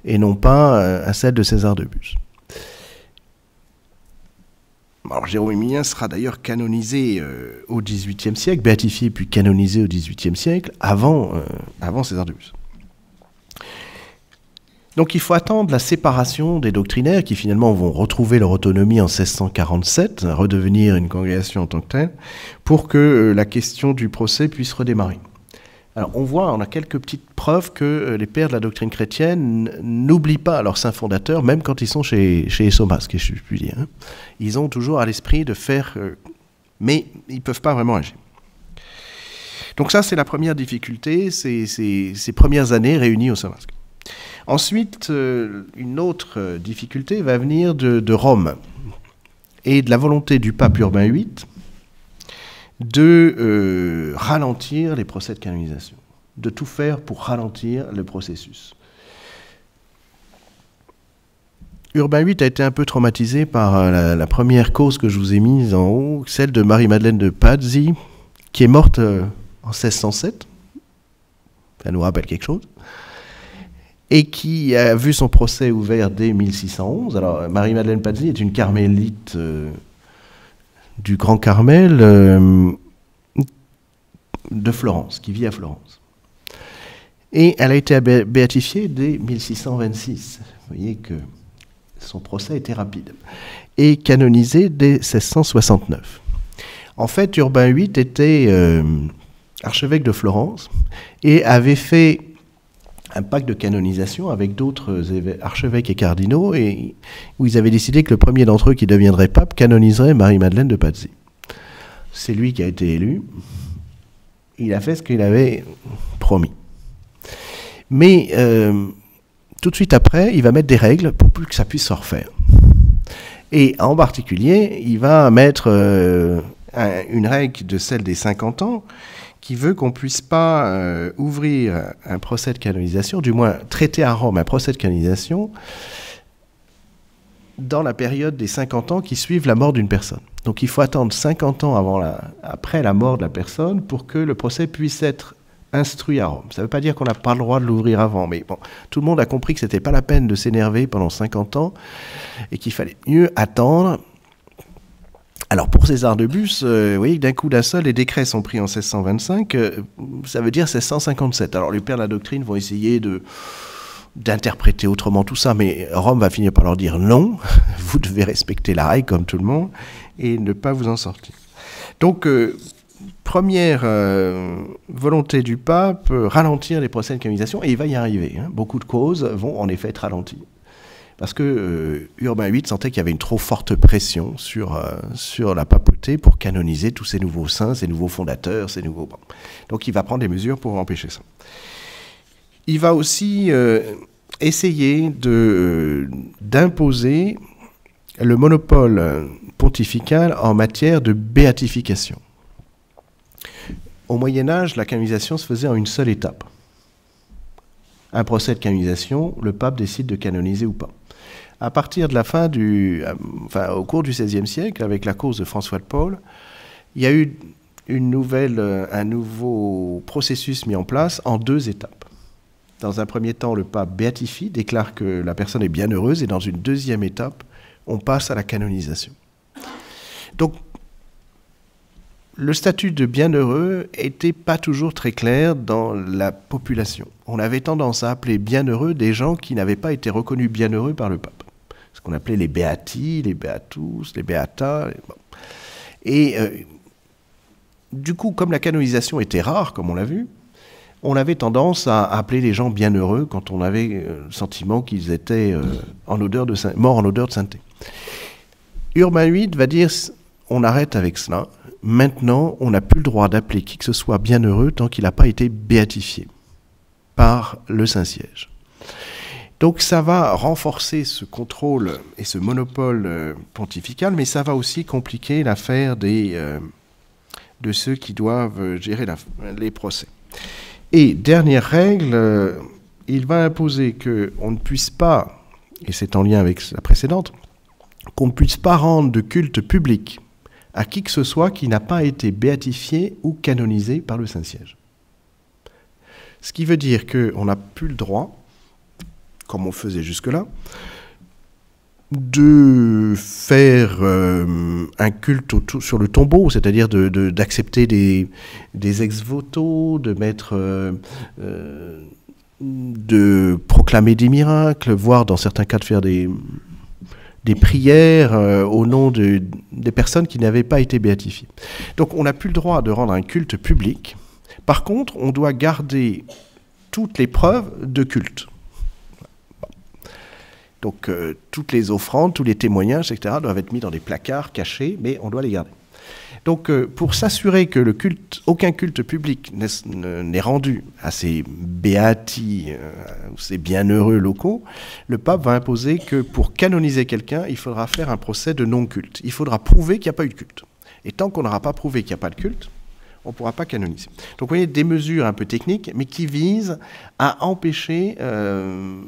et non pas euh, à celle de César de Bus. Alors Jérôme Émilien sera d'ailleurs canonisé euh, au XVIIIe siècle, béatifié puis canonisé au XVIIIe siècle, avant, euh, avant César de Bus. Donc il faut attendre la séparation des doctrinaires qui finalement vont retrouver leur autonomie en 1647, redevenir une congrégation en tant que telle, pour que euh, la question du procès puisse redémarrer. Alors on voit, on a quelques petites preuves que euh, les pères de la doctrine chrétienne n'oublient pas leurs saints fondateurs, même quand ils sont chez, chez Essomas, que je puis dire. Hein. Ils ont toujours à l'esprit de faire, euh, mais ils ne peuvent pas vraiment agir. Donc ça, c'est la première difficulté, ces, premières années réunies au Somasque. Ensuite, euh, une autre euh, difficulté va venir de, Rome et de la volonté du pape Urbain VIII de euh, ralentir les procès de canonisation, de tout faire pour ralentir le processus. Urbain VIII a été un peu traumatisé par la, première cause que je vous ai mise en haut, celle de Marie-Madeleine de Pazzi, qui est morte en 1607. Ça nous rappelle quelque chose et qui a vu son procès ouvert dès 1611. Alors, Marie-Madeleine Pazzi est une carmélite euh, du Grand Carmel euh, de Florence, qui vit à Florence. Et elle a été béatifiée dès 1626. Vous voyez que son procès était rapide. Et canonisée dès 1669. En fait, Urbain VIII était euh, archevêque de Florence et avait fait un pacte de canonisation avec d'autres archevêques et cardinaux, et où ils avaient décidé que le premier d'entre eux qui deviendrait pape canoniserait Marie-Madeleine de Pazzi. C'est lui qui a été élu. Il a fait ce qu'il avait promis. Mais euh, tout de suite après, il va mettre des règles pour plus que ça puisse se refaire. Et en particulier, il va mettre euh, une règle de celle des 50 ans qui veut qu'on ne puisse pas euh, ouvrir un procès de canonisation, du moins traiter à Rome un procès de canonisation dans la période des 50 ans qui suivent la mort d'une personne. Donc il faut attendre 50 ans après la mort de la personne pour que le procès puisse être instruit à Rome. Ça ne veut pas dire qu'on n'a pas le droit de l'ouvrir avant, mais bon, tout le monde a compris que ce n'était pas la peine de s'énerver pendant 50 ans et qu'il fallait mieux attendre alors pour César de Bus, euh, voyez d'un coup d'un seul, les décrets sont pris en 1625, euh, ça veut dire 1657. Alors les pères de la doctrine vont essayer de d'interpréter autrement tout ça, mais Rome va finir par leur dire non, vous devez respecter la règle comme tout le monde et ne pas vous en sortir. Donc euh, première volonté du pape, ralentir les procès de canonisation, et il va y arriver. Hein. Beaucoup de causes vont en effet être ralenties parce que euh, Urbain VIII sentait qu'il y avait une trop forte pression sur, euh, sur la papauté pour canoniser tous ces nouveaux saints, ces nouveaux fondateurs, ces nouveaux... Donc il va prendre des mesures pour empêcher ça. Il va aussi euh, essayer d'imposer le monopole pontifical en matière de béatification. Au Moyen Âge, la canonisation se faisait en une seule étape. Un procès de canonisation, le pape décide de canoniser ou pas à partir de la fin du, euh, enfin, au cours du XVIe siècle, avec la cause de François de Paul, il y a eu une nouvelle, euh, un nouveau processus mis en place en deux étapes. Dans un premier temps, le pape béatifie, déclare que la personne est bienheureuse, et dans une deuxième étape, on passe à la canonisation. Donc, le statut de bienheureux n'était pas toujours très clair dans la population. On avait tendance à appeler bienheureux des gens qui n'avaient pas été reconnus bienheureux par le pape. On appelait les Beati, les béatus les Beata. Et euh, du coup, comme la canonisation était rare, comme on l'a vu, on avait tendance à appeler les gens bienheureux quand on avait euh, le sentiment qu'ils étaient euh, en odeur de morts en odeur de sainteté. Urbain VIII va dire on arrête avec cela. Maintenant, on n'a plus le droit d'appeler qui que ce soit bienheureux tant qu'il n'a pas été béatifié par le Saint-Siège. Donc ça va renforcer ce contrôle et ce monopole euh, pontifical, mais ça va aussi compliquer l'affaire des, euh, de ceux qui doivent euh, gérer les procès. Et dernière règle, il va imposer qu'on ne puisse pas, et c'est en lien avec la précédente, qu'on ne puisse pas rendre de culte public à qui que ce soit qui n'a pas été béatifié ou canonisé par le Saint-Siège. Ce qui veut dire qu'on n'a plus le droit, comme on faisait jusque-là, de faire euh, un culte sur le tombeau, c'est-à-dire d'accepter des, ex-voto, de mettre... Euh, euh, de proclamer des miracles, voire dans certains cas de faire des, prières au nom de, des personnes qui n'avaient pas été béatifiées. Donc on n'a plus le droit de rendre un culte public. Par contre, on doit garder toutes les preuves de culte. Donc euh, toutes les offrandes, tous les témoignages, etc., doivent être mis dans des placards cachés, mais on doit les garder. Donc euh, pour s'assurer que le culte, aucun culte public n'est rendu à ces béatis, euh, ces bienheureux locaux, le pape va imposer que pour canoniser quelqu'un, il faudra faire un procès de non-culte. Il faudra prouver qu'il n'y a pas eu de culte. Et tant qu'on n'aura pas prouvé qu'il n'y a pas de culte, on ne pourra pas canoniser. Donc vous voyez des mesures un peu techniques, mais qui visent à empêcher euh,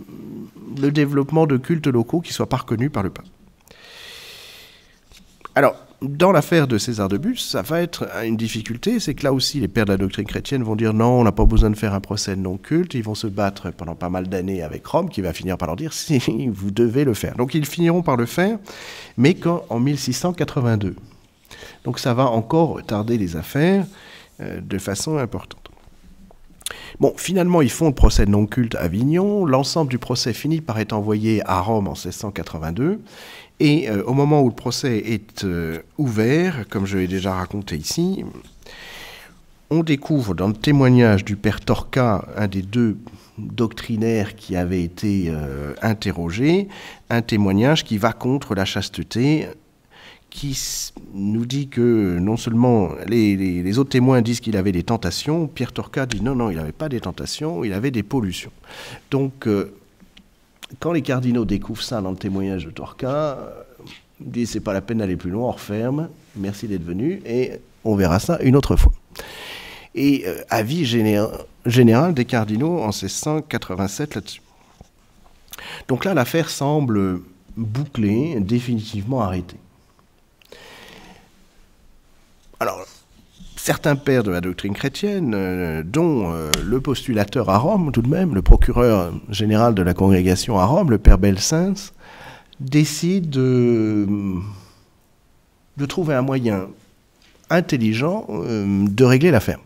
le développement de cultes locaux qui ne soient pas reconnus par le pape. Alors, dans l'affaire de César de Bus, ça va être une difficulté, c'est que là aussi les pères de la doctrine chrétienne vont dire non, on n'a pas besoin de faire un procès non culte, ils vont se battre pendant pas mal d'années avec Rome qui va finir par leur dire si vous devez le faire. Donc ils finiront par le faire, mais quand en 1682. Donc ça va encore retarder les affaires euh, de façon importante. Bon, finalement, ils font le procès non-culte à Avignon. L'ensemble du procès finit par être envoyé à Rome en 1682. Et euh, au moment où le procès est euh, ouvert, comme je l'ai déjà raconté ici, on découvre dans le témoignage du père Torca, un des deux doctrinaires qui avait été interrogés, interrogé, un témoignage qui va contre la chasteté qui nous dit que non seulement les, autres témoins disent qu'il avait des tentations, Pierre Torca dit non, non, il n'avait pas des tentations, il avait des pollutions. Donc, euh, quand les cardinaux découvrent ça dans le témoignage de Torca, ils disent c'est pas la peine d'aller plus loin, on referme, merci d'être venu, et on verra ça une autre fois. Et euh, avis général, général des cardinaux en 1687 là-dessus. Donc là, l'affaire semble bouclée, définitivement arrêtée. Alors, certains pères de la doctrine chrétienne, euh, dont euh, le postulateur à Rome tout de même, le procureur général de la congrégation à Rome, le père Belsens, décide de, trouver un moyen intelligent euh, de régler l'affaire.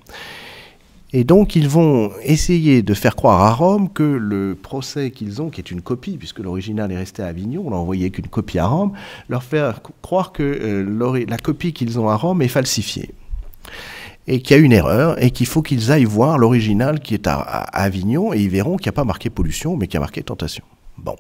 Et donc ils vont essayer de faire croire à Rome que le procès qu'ils ont, qui est une copie, puisque l'original est resté à Avignon, on l'a envoyé qu'une copie à Rome, leur faire croire que euh, la copie qu'ils ont à Rome est falsifiée et qu'il y a une erreur et qu'il faut qu'ils aillent voir l'original qui est à, Avignon et ils verront qu'il n'y a pas marqué pollution mais qu'il y a marqué tentation. Bon.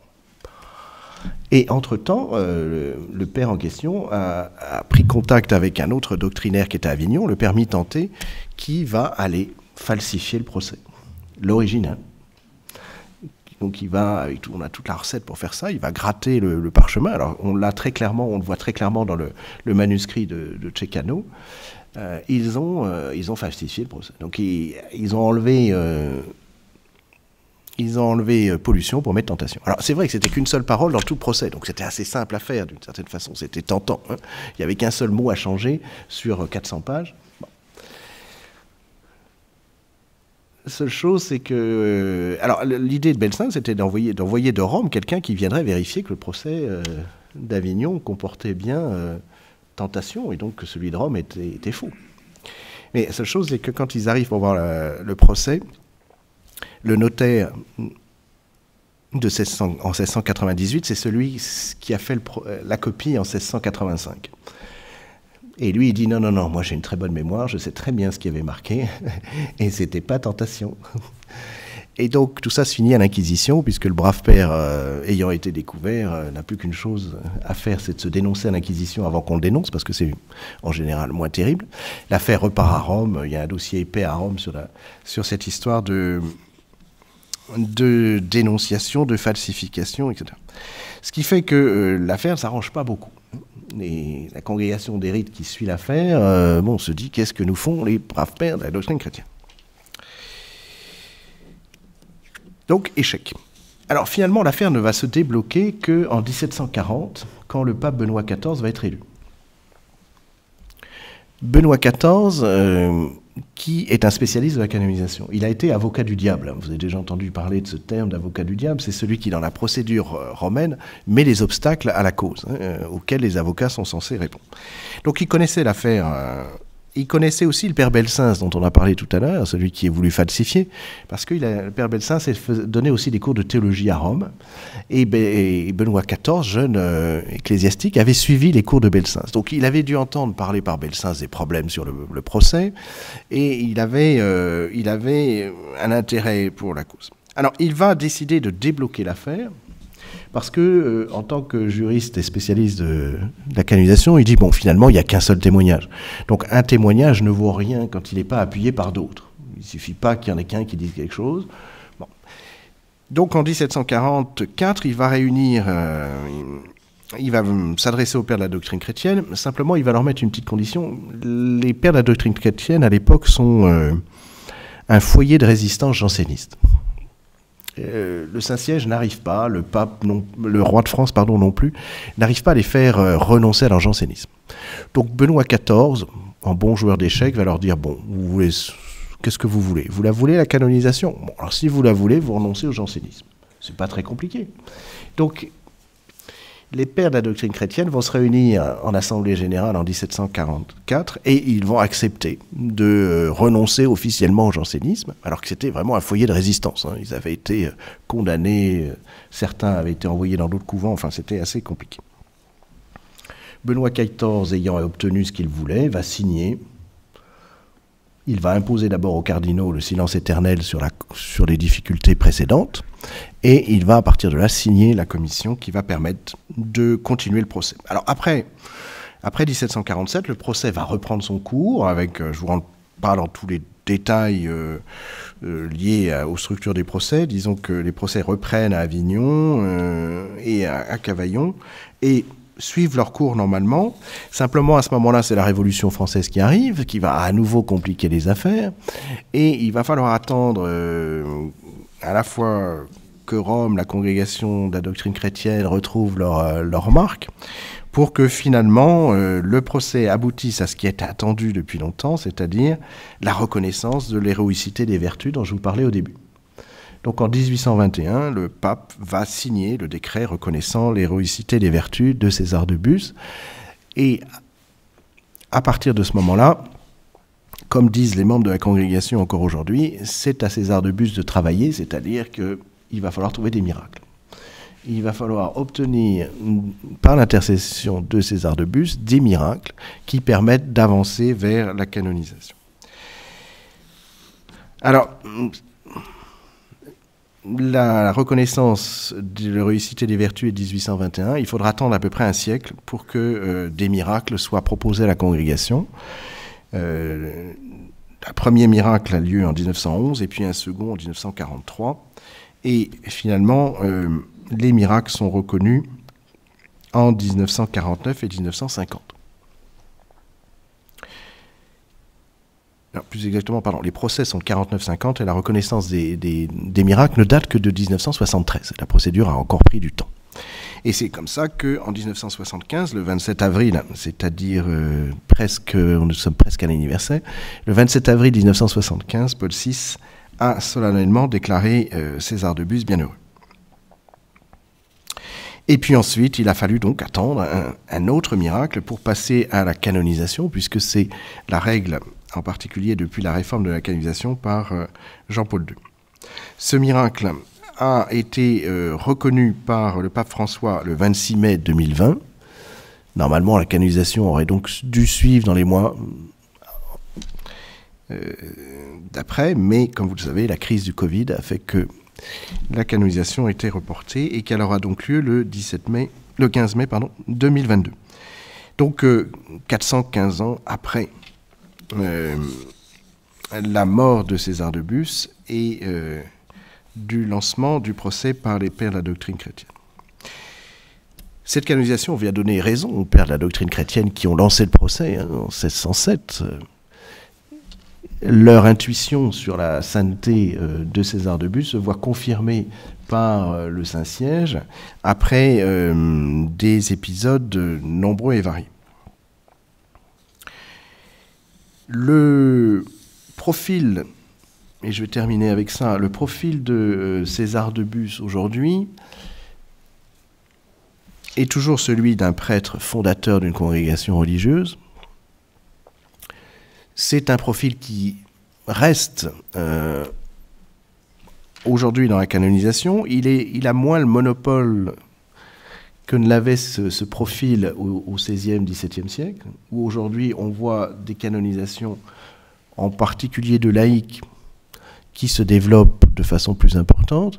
Et entre-temps, euh, le, père en question a, pris contact avec un autre doctrinaire qui est à Avignon, le père mi-tenté, qui va aller falsifier le procès, l'original. Donc il va, on a toute la recette pour faire ça, il va gratter le, parchemin. Alors on l'a très clairement, on le voit très clairement dans le, manuscrit de, de euh, ils, ont, euh, ils ont falsifié le procès. Donc ils, ont enlevé... ils ont enlevé euh, pollution pour mettre tentation. Alors c'est vrai que c'était qu'une seule parole dans tout procès, donc c'était assez simple à faire d'une certaine façon, c'était tentant. Hein. Il n'y avait qu'un seul mot à changer sur 400 pages. Bon seule chose, c'est que. Euh, alors, l'idée de Belsin, c'était d'envoyer, d'envoyer de Rome quelqu'un qui viendrait vérifier que le procès euh, d'Avignon comportait bien euh, tentation et donc que celui de Rome était, était faux. Mais la seule chose, c'est que quand ils arrivent pour voir le, procès, le notaire de en 1698, c'est celui qui a fait la copie en 1685. Et lui, il dit non, non, non, moi j'ai une très bonne mémoire, je sais très bien ce qui avait marqué, et c'était pas tentation. Et donc tout ça se finit à l'Inquisition, puisque le brave père, euh, ayant été découvert, euh, n'a plus qu'une chose à faire, c'est de se dénoncer à l'Inquisition avant qu'on le dénonce, parce que c'est en général moins terrible. L'affaire repart à Rome, il y a un dossier épais à Rome sur, sur cette histoire de, de dénonciation, de falsification, etc. Ce qui fait que euh, l'affaire ne s'arrange pas beaucoup la congrégation des rites qui suit l'affaire, euh, bon, on se dit qu'est-ce que nous font les braves pères de la doctrine chrétienne. Donc, échec. Alors finalement, l'affaire ne va se débloquer qu'en 1740, quand le pape Benoît XIV va être élu. Benoît XIV qui est un spécialiste de la canonisation. Il a été avocat du diable. Vous avez déjà entendu parler de ce terme d'avocat du diable. C'est celui qui, dans la procédure euh, romaine, met les obstacles à la cause hein, euh, auxquels les avocats sont censés répondre. Donc il connaissait l'affaire euh, il connaissait aussi le père Belsens dont on a parlé tout à l'heure, celui qui a voulu falsifier, parce que le père Belsens donnait aussi des cours de théologie à Rome. Et, Benoît XIV, jeune euh, ecclésiastique, avait suivi les cours de Belsens. Donc il avait dû entendre parler par Belsens des problèmes sur le, procès, et il avait, euh, il avait un intérêt pour la cause. Alors il va décider de débloquer l'affaire. Parce que, euh, en tant que juriste et spécialiste de, la canonisation, il dit bon, finalement, il n'y a qu'un seul témoignage. Donc, un témoignage ne vaut rien quand il n'est pas appuyé par d'autres. Il ne suffit pas qu'il y en ait qu'un qui dise quelque chose. Donc, en 1744, il va réunir. Euh, il va s'adresser aux pères de la doctrine chrétienne. Simplement, il va leur mettre une petite condition. Les pères de la doctrine chrétienne, à l'époque, sont euh, un foyer de résistance janséniste. Euh, le Saint-Siège n'arrive pas, le roi de France, pardon, non plus, n'arrive pas à les faire euh, renoncer à leur jansénisme. Donc Benoît XIV, un bon joueur d'échecs, va leur dire bon, vous voulez, qu'est-ce que vous voulez Vous la voulez la canonisation alors si vous la voulez, vous renoncez au jansénisme. C'est pas très compliqué. Donc les pères de la doctrine chrétienne vont se réunir en Assemblée générale en 1744 et ils vont accepter de euh, renoncer officiellement au jansénisme, alors que c'était vraiment un foyer de résistance. Hein. Ils avaient été euh, condamnés, euh, certains avaient été envoyés dans d'autres couvents, enfin c'était assez compliqué. Benoît XIV, ayant obtenu ce qu'il voulait, va signer il va imposer d'abord aux cardinaux le silence éternel sur, les difficultés précédentes, et il va à partir de là signer la commission qui va permettre de continuer le procès. Alors après, après 1747, le procès va reprendre son cours avec, euh, je vous rends pas dans tous les détails euh, euh, liés aux structures des procès. Disons que les procès reprennent à Avignon et à, à, Cavaillon. Et suivent leur cours normalement. Simplement, à ce moment-là, c'est la Révolution française qui arrive, qui va à nouveau compliquer les affaires. Et il va falloir attendre euh, à la fois que Rome, la congrégation de la doctrine chrétienne, retrouve leur, euh, leur marque, pour que finalement euh, le procès aboutisse à ce qui est attendu depuis longtemps, c'est-à-dire la reconnaissance de l'héroïcité des vertus dont je vous parlais au début. Donc en 1821, le pape va signer le décret reconnaissant l'héroïcité des vertus de César de Bus. Et à partir de ce moment-là, comme disent les membres de la congrégation encore aujourd'hui, c'est à César de Bus de travailler, c'est-à-dire qu'il va falloir trouver des miracles. Il va falloir obtenir, par l'intercession de César de Bus, des miracles qui permettent d'avancer vers la canonisation. Alors, la reconnaissance de la réussite des vertus est de 1821. Il faudra attendre à peu près un siècle pour que euh, des miracles soient proposés à la congrégation. Euh, un premier miracle a lieu en 1911 et puis un second en 1943. Et finalement, euh, les miracles sont reconnus en 1949 et 1950. plus exactement, pardon, les procès sont de 49-50 et la reconnaissance des, miracles ne date que de 1973. La procédure a encore pris du temps. Et c'est comme ça qu'en 1975, le 27 avril, c'est-à-dire euh, presque, euh, nous sommes presque à l'anniversaire, le 27 avril 1975, Paul VI a solennellement déclaré euh, César de Bus bienheureux. Et puis ensuite, il a fallu donc attendre un autre miracle pour passer à la canonisation, puisque c'est la règle en particulier depuis la réforme de la canonisation par euh, Jean-Paul II. Ce miracle a été euh, reconnu par le pape François le 26 mai 2020. Normalement, la canonisation aurait donc dû suivre dans les mois euh, d'après, mais comme vous le savez, la crise du Covid a fait que la canonisation a été reportée et qu'elle aura donc lieu le, 17 mai, le 15 mai pardon, 2022. Donc 415 ans après euh, la mort de César de Bus et euh, du lancement du procès par les pères de la doctrine chrétienne. Cette canonisation vient donner raison aux pères de la doctrine chrétienne qui ont lancé le procès hein, en 1607. Euh, leur intuition sur la sainteté de César de Bus se voit confirmée par le Saint-Siège après des épisodes nombreux et variés. Le profil, et je vais terminer avec ça, le profil de euh, César de Bus aujourd'hui est toujours celui d'un prêtre fondateur d'une congrégation religieuse. C'est un profil qui reste euh, aujourd'hui dans la canonisation. il a moins le monopole que ne l'avait ce, profil au XVIe, XVIIe siècle, où aujourd'hui on voit des canonisations, en particulier de laïcs, qui se développent de façon plus importante,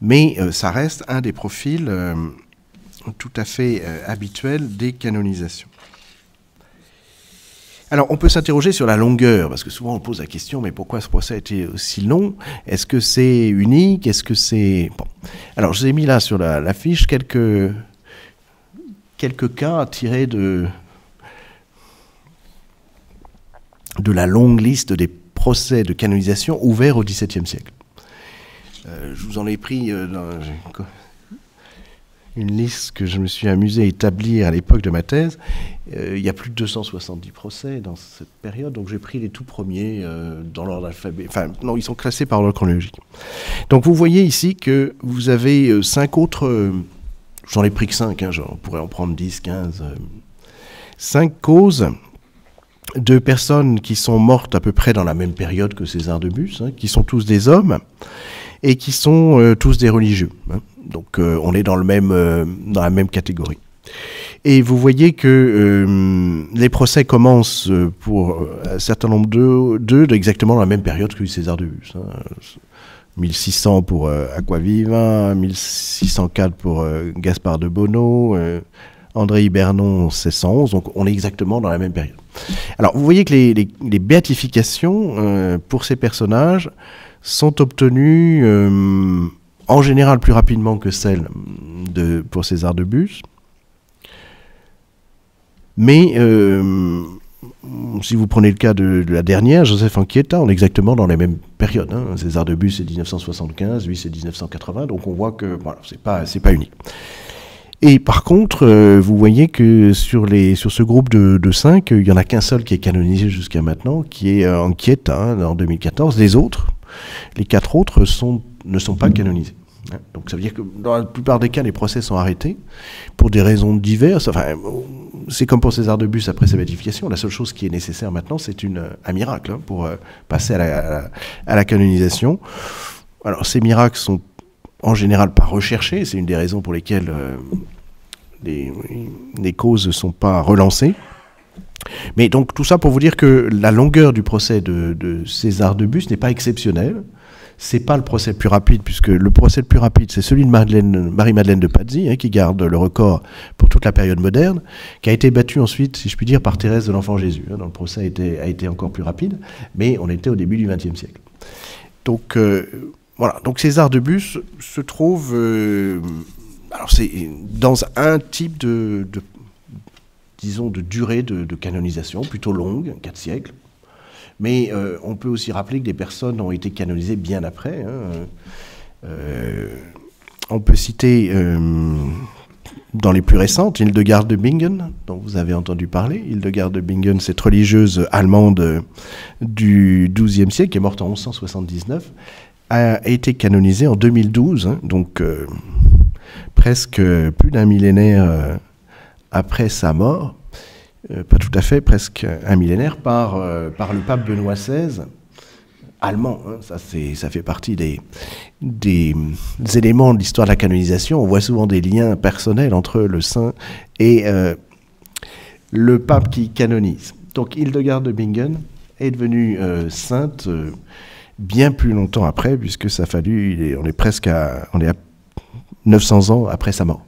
mais euh, ça reste un des profils euh, tout à fait euh, habituels des canonisations. Alors, on peut s'interroger sur la longueur, parce que souvent on pose la question, mais pourquoi ce procès a été aussi long Est-ce que c'est unique Est-ce que c'est... Bon. Alors, je vous ai mis là sur l'affiche la, quelques quelques cas tirés de, de la longue liste des procès de canonisation ouverts au XVIIe siècle. Euh, je vous en ai pris euh, une liste que je me suis amusé à établir à l'époque de ma thèse. Euh, il y a plus de 270 procès dans cette période, donc j'ai pris les tout premiers dans l'ordre alphabétique. Enfin, non, ils sont classés par l'ordre chronologique. Donc vous voyez ici que vous avez cinq autres J'en ai pris que 5, hein, on pourrait en prendre 10, 15. 5 causes de personnes qui sont mortes à peu près dans la même période que César de Bus, hein, qui sont tous des hommes et qui sont euh, tous des religieux. Hein. Donc euh, on est dans, le même, euh, dans la même catégorie. Et vous voyez que les procès commencent pour un certain nombre d'eux exactement dans la même période que César de Bus. 1600 pour euh, Aquaviva, 1604 pour euh, Gaspard de Bonneau, euh, André Hibernon 1611, donc on est exactement dans la même période. Alors vous voyez que les, béatifications pour ces personnages sont obtenues en général plus rapidement que celles de, pour César de Bus. Mais Mm, si vous prenez le cas de, la dernière, Joseph Anquieta, on est exactement dans les mêmes périodes. Hein. César de Bus, c'est 1975, lui, c'est 1980. Donc on voit que voilà, c'est pas, pas unique. Et par contre, euh, vous voyez que sur, les, sur ce groupe de, de cinq, il n'y en a qu'un seul qui est canonisé jusqu'à maintenant, qui est euh, Anquieta hein, en 2014. Les autres, les quatre autres sont, ne sont pas canonisés. Hein. Donc ça veut dire que dans la plupart des cas, les procès sont arrêtés pour des raisons diverses. Enfin, c'est comme pour César de Bus après sa béatification. La seule chose qui est nécessaire maintenant, c'est un miracle hein, pour euh, passer à la, canonisation. Alors, ces miracles sont en général pas recherchés. C'est une des raisons pour lesquelles euh, les, causes ne sont pas relancées. Mais donc, tout ça pour vous dire que la longueur du procès de, de César de Bus n'est pas exceptionnelle c'est pas le procès le plus rapide, puisque le procès le plus rapide, c'est celui de Marie-Madeleine de Pazzi, hein, qui garde le record pour toute la période moderne, qui a été battu ensuite, si je puis dire, par Thérèse de l'Enfant Jésus. Hein. le procès a été, a été, encore plus rapide, mais on était au début du XXe siècle. Donc euh, voilà, donc César de Bus se trouve euh, alors c'est dans un type de, disons de durée de, de canonisation plutôt longue, 4 siècles, mais euh, on peut aussi rappeler que des personnes ont été canonisées bien après. Hein. Euh, on peut citer euh, dans les plus récentes, Hildegarde de Bingen, dont vous avez entendu parler. Hildegarde de Bingen, cette religieuse allemande du XIIe siècle, qui est morte en 1179, a été canonisée en 2012, hein. donc presque plus d'un millénaire après sa mort. Euh, pas tout à fait, presque un millénaire, par, euh, par le pape Benoît XVI, allemand. Hein, ça, ça fait partie des, des éléments de l'histoire de la canonisation. On voit souvent des liens personnels entre le saint et euh, le pape qui canonise. Donc Hildegarde de Bingen est devenue sainte bien plus longtemps après, puisque ça a fallu, on est presque on est à 900 ans après sa mort.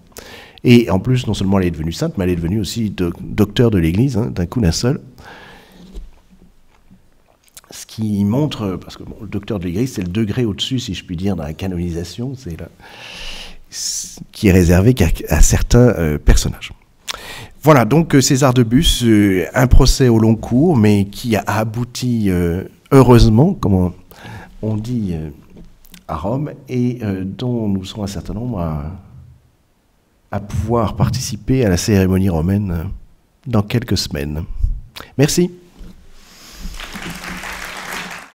Et en plus, non seulement elle est devenue sainte, mais elle est devenue aussi docteur de l'Église, hein, d'un coup d'un seul. Ce qui montre, parce que le docteur de l'Église, c'est le degré au-dessus, si je puis dire, dans la canonisation, c'est là, qui est réservé à certains euh, personnages. Voilà, donc euh, César de Bus, euh, un procès au long cours, mais qui a abouti heureusement, comme on, on dit à Rome, et dont nous serons un certain nombre à à pouvoir participer à la cérémonie romaine dans quelques semaines. Merci.